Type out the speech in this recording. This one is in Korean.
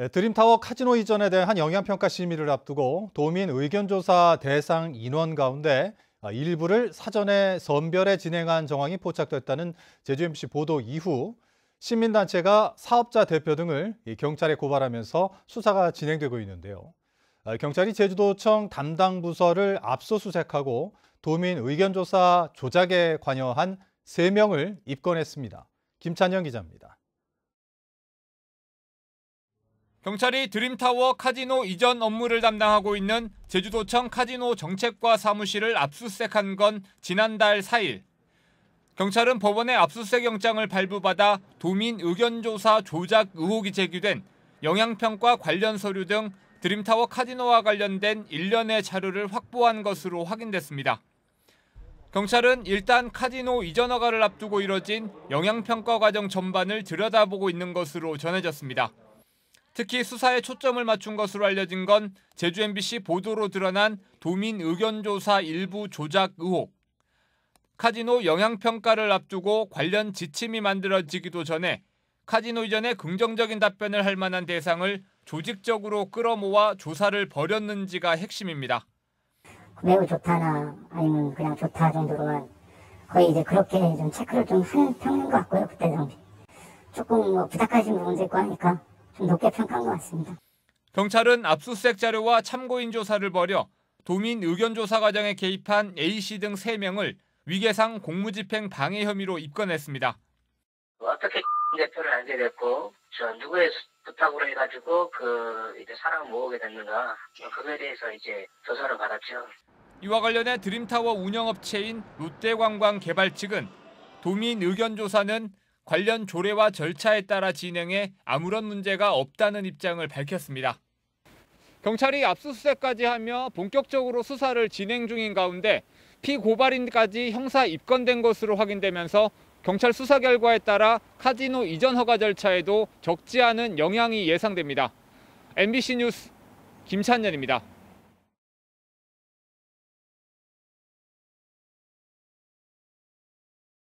예, 드림타워 카지노 이전에 대한 영향평가 심의를 앞두고 도민 의견조사 대상 인원 가운데 아, 일부를 사전에 선별해 진행한 정황이 포착됐다는 제주MC 보도 이후 시민단체가 사업자 대표 등을 경찰에 고발하면서 수사가 진행되고 있는데요. 아, 경찰이 제주도청 담당 부서를 압수수색하고 도민 의견조사 조작에 관여한 3명을 입건했습니다. 김찬영 기자입니다. 경찰이 드림타워 카지노 이전 업무를 담당하고 있는 제주도청 카지노 정책과 사무실을 압수수색한 건 지난달 4일. 경찰은 법원에 압수수색 영장을 발부받아 도민 의견조사 조작 의혹이 제기된 영향평가 관련 서류 등 드림타워 카지노와 관련된 일련의 자료를 확보한 것으로 확인됐습니다. 경찰은 일단 카지노 이전 허가를 앞두고 이뤄진 영향평가 과정 전반을 들여다보고 있는 것으로 전해졌습니다. 특히 수사에 초점을 맞춘 것으로 알려진 건 제주 MBC 보도로 드러난 도민 의견조사 일부 조작 의혹. 카지노 영향평가를 앞두고 관련 지침이 만들어지기도 전에 카지노 이전에 긍정적인 답변을 할 만한 대상을 조직적으로 끌어모아 조사를 벌였는지가 핵심입니다. 그 매우 좋다나 아니면 그냥 좋다 정도로만 거의 이제 그렇게 좀 체크를 좀 하는 편인 것 같고요 그때 당시 조금 뭐 부탁하신 분도 있고 하니까 높게 평가한 것 같습니다. 경찰은 압수수색 자료와 참고인 조사를 벌여 도민 의견 조사 과정에 개입한 A씨 등 3명을 위계상 공무집행 방해 혐의로 입건했습니다. 어떻게 대표를 알게 됐고 저 누구의 부탁으로 해가지고 그 이제 사람 모으게 됐는가 그 그거에 대해서 이제 조사를 받았죠. 이와 관련해 드림타워 운영업체인 롯데관광 개발 측은 도민 의견 조사는 관련 조례와 절차에 따라 진행해 아무런 문제가 없다는 입장을 밝혔습니다. 경찰이 압수수색까지 하며 본격적으로 수사를 진행 중인 가운데 피고발인까지 형사 입건된 것으로 확인되면서 경찰 수사 결과에 따라 카지노 이전 허가 절차에도 적지 않은 영향이 예상됩니다. MBC 뉴스 김찬연입니다.